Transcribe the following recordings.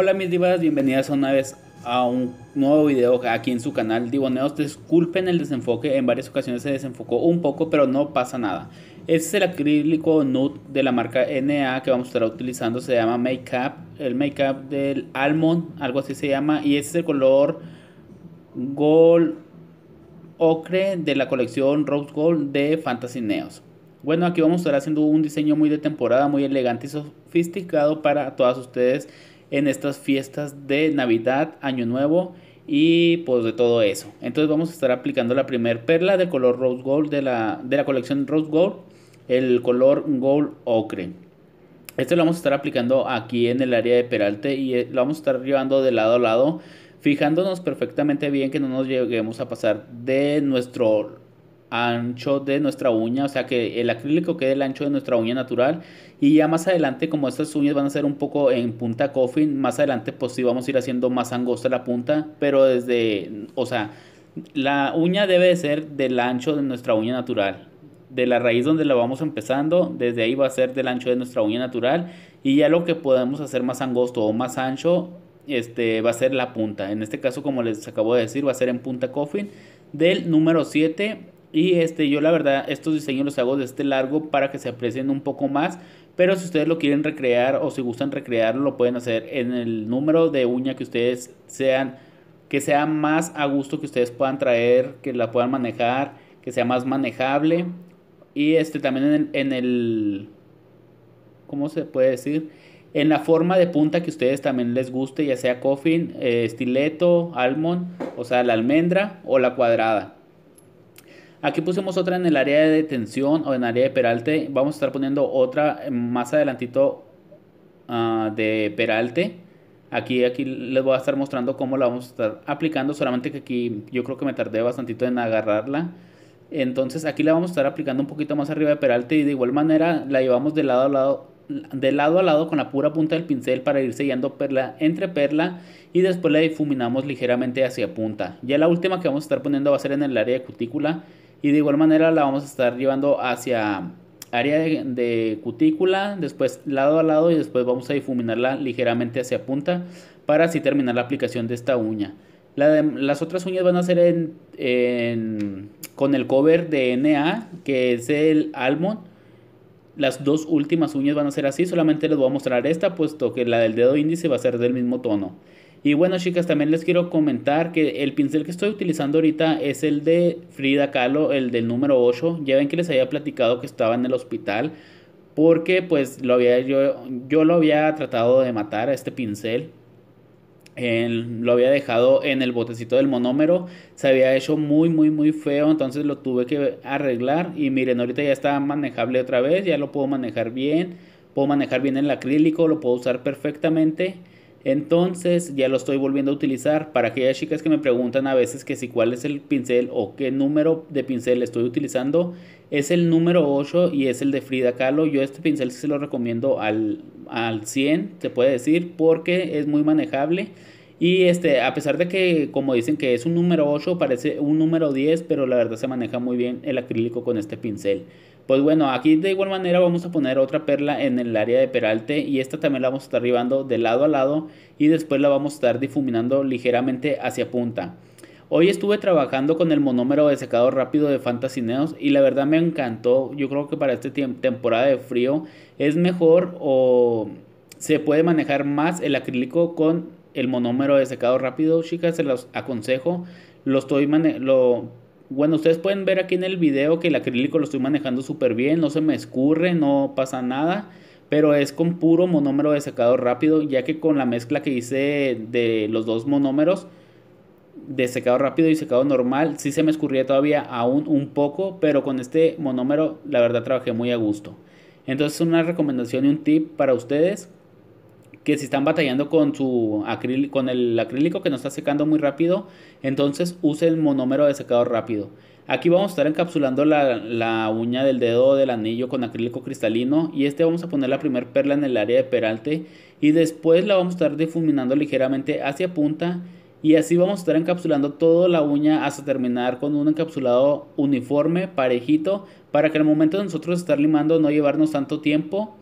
Hola mis divas, bienvenidas una vez a un nuevo video aquí en su canal Diboneos, disculpen el desenfoque, en varias ocasiones se desenfocó un poco pero no pasa nada. Este es el acrílico nude de la marca NA que vamos a estar utilizando, se llama Makeup, el Makeup del Almond, algo así se llama, y este es el color Gold Ocre de la colección Rose Gold de Fantasy Neos. Bueno, aquí vamos a estar haciendo un diseño muy de temporada, muy elegante y sofisticado para todas ustedes en estas fiestas de Navidad, Año Nuevo y pues de todo eso. Entonces vamos a estar aplicando la primer perla de color rose gold de la, de la colección rose gold, el color gold ocre. Este lo vamos a estar aplicando aquí en el área de peralte y eh, lo vamos a estar llevando de lado a lado, fijándonos perfectamente bien que no nos lleguemos a pasar de nuestro ancho de nuestra uña, o sea que el acrílico quede el ancho de nuestra uña natural y ya más adelante como estas uñas van a ser un poco en punta coffin, más adelante pues sí vamos a ir haciendo más angosta la punta, pero desde, o sea, la uña debe ser del ancho de nuestra uña natural, de la raíz donde la vamos empezando, desde ahí va a ser del ancho de nuestra uña natural y ya lo que podemos hacer más angosto o más ancho este va a ser la punta. En este caso, como les acabo de decir, va a ser en punta coffin del número 7 y este, yo la verdad, estos diseños los hago de este largo para que se aprecien un poco más. Pero si ustedes lo quieren recrear o si gustan recrearlo, lo pueden hacer en el número de uña que ustedes sean, que sea más a gusto que ustedes puedan traer, que la puedan manejar, que sea más manejable. Y este también en, el, ¿cómo se puede decir? En la forma de punta que ustedes también les guste, ya sea coffin, eh, estileto, almond, o sea, la almendra o la cuadrada. Aquí pusimos otra en el área de detención o en el área de peralte. Vamos a estar poniendo otra eh, más adelantito ah, de peralte. Aquí, aquí les voy a estar mostrando cómo la vamos a estar aplicando. Solamente que aquí yo creo que me tardé bastantito en agarrarla. Entonces aquí la vamos a estar aplicando un poquito más arriba de peralte. Y de igual manera la llevamos de lado a lado de lado a lado con la pura punta del pincel para ir sellando perla entre perla y después la difuminamos ligeramente hacia punta. Ya la última que vamos a estar poniendo va a ser en el área de cutícula y de igual manera la vamos a estar llevando hacia área de, cutícula, después lado a lado y después vamos a difuminarla ligeramente hacia punta para así terminar la aplicación de esta uña. las otras uñas van a ser con el cover de NA, que es el Almond. Las dos últimas uñas van a ser así, solamente les voy a mostrar esta, puesto que la del dedo índice va a ser del mismo tono. Y bueno, chicas, también les quiero comentar que el pincel que estoy utilizando ahorita es el de Frida Kahlo, el del número 8. Ya ven que les había platicado que estaba en el hospital porque pues lo había, yo, yo lo había tratado de matar a este pincel. lo había dejado en el botecito del monómero. Se había hecho muy, muy, muy feo. Entonces lo tuve que arreglar. Y miren, ahorita ya está manejable otra vez. Ya lo puedo manejar bien. Puedo manejar bien el acrílico. Lo puedo usar perfectamente. Entonces ya lo estoy volviendo a utilizar para aquellas chicas que me preguntan a veces que si cuál es el pincel o qué número de pincel estoy utilizando. Es el número 8 y es el de Frida Kahlo. Yo este pincel se lo recomiendo al, al 100, se puede decir, porque es muy manejable. Y este, a pesar de que, como dicen que es un número 8, parece un número 10, pero la verdad se maneja muy bien el acrílico con este pincel. Pues bueno, aquí de igual manera vamos a poner otra perla en el área de peralte y esta también la vamos a estar arribando de lado a lado y después la vamos a estar difuminando ligeramente hacia punta. Hoy estuve trabajando con el monómero de secado rápido de Fantasineos y la verdad me encantó. Yo creo que para esta temporada de frío es mejor o se puede manejar más el acrílico con el monómero de secado rápido. Chicas, se los aconsejo. Lo estoy manejando. Bueno, ustedes pueden ver aquí en el video que el acrílico lo estoy manejando súper bien, no se me escurre, no pasa nada, pero es con puro monómero de secado rápido, ya que con la mezcla que hice de los dos monómeros, de secado rápido y secado normal, sí se me escurría todavía aún un poco, pero con este monómero la verdad trabajé muy a gusto. Entonces una recomendación y un tip para ustedes, que si están batallando con, su acrílico, con el acrílico que no está secando muy rápido, entonces use el monómero de secado rápido. Aquí vamos a estar encapsulando la, la, uña del dedo del anillo con acrílico cristalino y este vamos a poner la primer perla en el área de peralte y después la vamos a estar difuminando ligeramente hacia punta y así vamos a estar encapsulando toda la uña hasta terminar con un encapsulado uniforme, parejito, para que al momento de nosotros estar limando no llevarnos tanto tiempo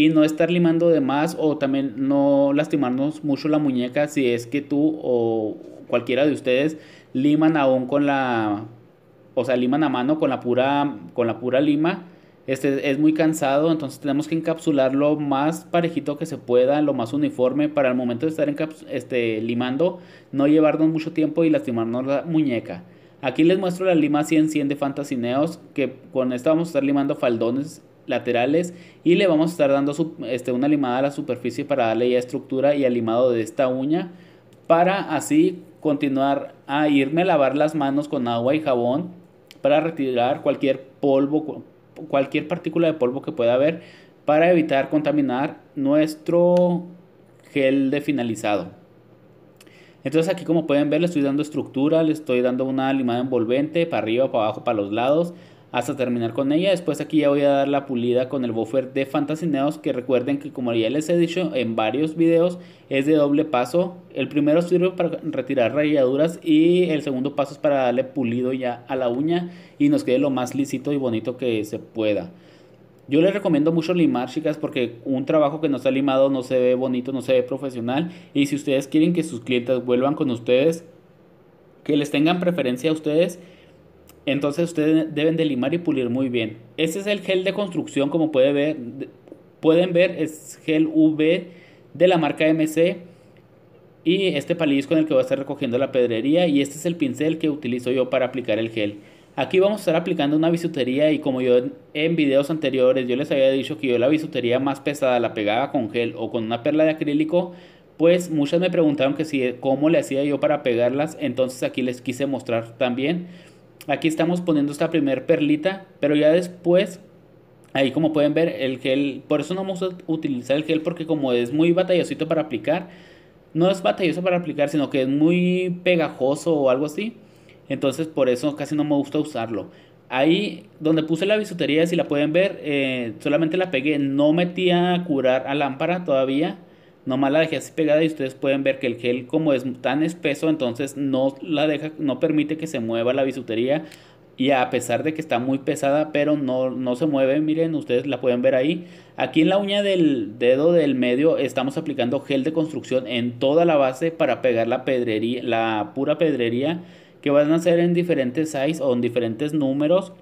y no estar limando de más o también no lastimarnos mucho la muñeca si es que tú o cualquiera de ustedes liman aún con la o sea, liman a mano con la pura con la pura lima. Este es muy cansado, entonces tenemos que encapsular lo más parejito que se pueda, lo más uniforme para el momento de estar este, limando, no llevarnos mucho tiempo y lastimarnos la muñeca. Aquí les muestro la lima 100 100 de Fantasy que con esta vamos a estar limando faldones laterales y le vamos a estar dando este, una limada a la superficie para darle ya estructura y alimado de esta uña para así continuar a irme a lavar las manos con agua y jabón para retirar cualquier polvo, cualquier partícula de polvo que pueda haber para evitar contaminar nuestro gel de finalizado. Entonces aquí como pueden ver le estoy dando estructura, le estoy dando una limada envolvente para arriba, para abajo, para los lados hasta terminar con ella. Después aquí ya voy a dar la pulida con el buffer de fantasineos que recuerden que como ya les he dicho en varios videos, es de doble paso. El primero sirve para retirar rayaduras y el segundo paso es para darle pulido ya a la uña y nos quede lo más lícito y bonito que se pueda. Yo les recomiendo mucho limar, chicas, porque un trabajo que no está limado no se ve bonito, no se ve profesional. Y si ustedes quieren que sus clientes vuelvan con ustedes, que les tengan preferencia a ustedes, entonces ustedes deben de limar y pulir muy bien. Este es el gel de construcción, como ver, pueden ver, es gel UV de la marca MC. Y este palillo con el que voy a estar recogiendo la pedrería y este es el pincel que utilizo yo para aplicar el gel. Aquí vamos a estar aplicando una bisutería y como yo en videos anteriores yo les había dicho que yo la bisutería más pesada la pegaba con gel o con una perla de acrílico, pues muchas me preguntaron que si cómo le hacía yo para pegarlas, entonces aquí les quise mostrar también. Aquí estamos poniendo esta primer perlita, pero ya después Ahí como pueden ver el gel, por eso no vamos a utilizar el gel porque como es muy batallosito para aplicar, no es batalloso para aplicar sino que es muy pegajoso o algo así, entonces por eso casi no me gusta usarlo. Ahí donde puse la bisutería, si la pueden ver, eh, solamente la pegué, no metía a curar a lámpara todavía, no la dejé así pegada y ustedes pueden ver que el gel como es tan espeso, entonces no la deja, no permite que se mueva la bisutería y a pesar de que está muy pesada, pero no, no se mueve, miren, ustedes la pueden ver ahí. Aquí en la uña del dedo del medio estamos aplicando gel de construcción en toda la base para pegar la pedrería, la pura pedrería que van a ser en diferentes size o en diferentes números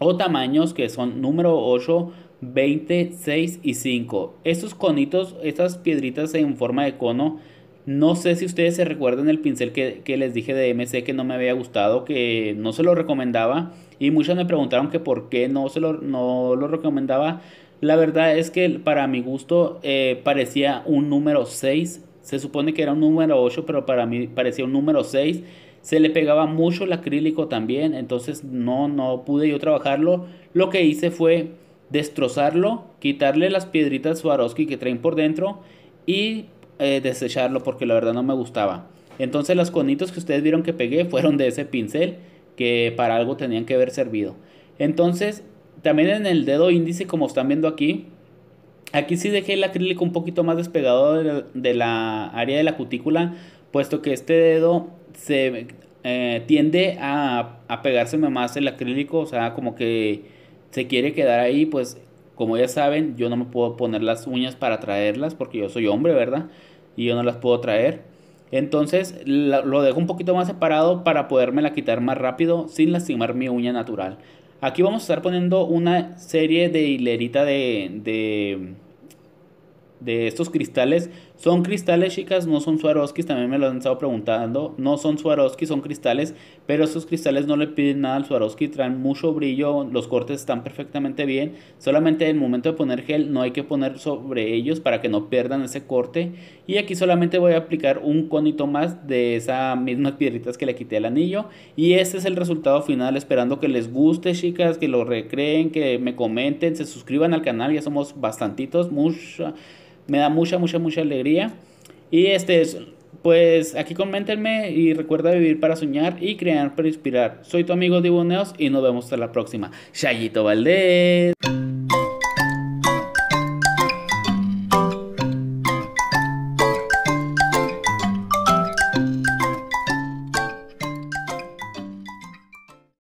o tamaños que son número 8, 20, 6 y 5. Estos conitos, estas piedritas en forma de cono, no sé si ustedes se recuerdan el pincel que, les dije de MC que no me había gustado, que no se lo recomendaba. Y muchos me preguntaron que por qué no, se lo, recomendaba. La verdad es que para mi gusto eh, parecía un número 6. Se supone que era un número 8, pero para mí parecía un número 6. Se le pegaba mucho el acrílico también, entonces no, no pude yo trabajarlo. Lo que hice fue destrozarlo, quitarle las piedritas Swarovski que traen por dentro y eh, desecharlo porque la verdad no me gustaba. Entonces los conitos que ustedes vieron que pegué fueron de ese pincel que para algo tenían que haber servido. Entonces también en el dedo índice como están viendo aquí, aquí sí dejé el acrílico un poquito más despegado de la, área de la cutícula puesto que este dedo se eh, tiende a, pegarse más el acrílico, o sea como que se quiere quedar ahí, pues como ya saben, yo no me puedo poner las uñas para traerlas porque yo soy hombre, ¿verdad? Y yo no las puedo traer. Entonces lo dejo un poquito más separado para la quitar más rápido sin lastimar mi uña natural. Aquí vamos a estar poniendo una serie de hilerita de, de, de estos cristales ¿Son cristales, chicas? No son Swarovskis, también me lo han estado preguntando. No son Swarovski, son cristales, pero esos cristales no le piden nada al Swarovski, traen mucho brillo, los cortes están perfectamente bien. Solamente en el momento de poner gel no hay que poner sobre ellos para que no pierdan ese corte. Y aquí solamente voy a aplicar un conito más de esas mismas piedritas que le quité al anillo. Y este es el resultado final, esperando que les guste, chicas, que lo recreen, que me comenten, se suscriban al canal, ya somos bastantitos, mucha me da mucha, mucha, mucha alegría. Y este es, pues aquí coméntenme y recuerda vivir para soñar y crear para inspirar. Soy tu amigo Diboneos y nos vemos hasta la próxima. Shayito Valdés.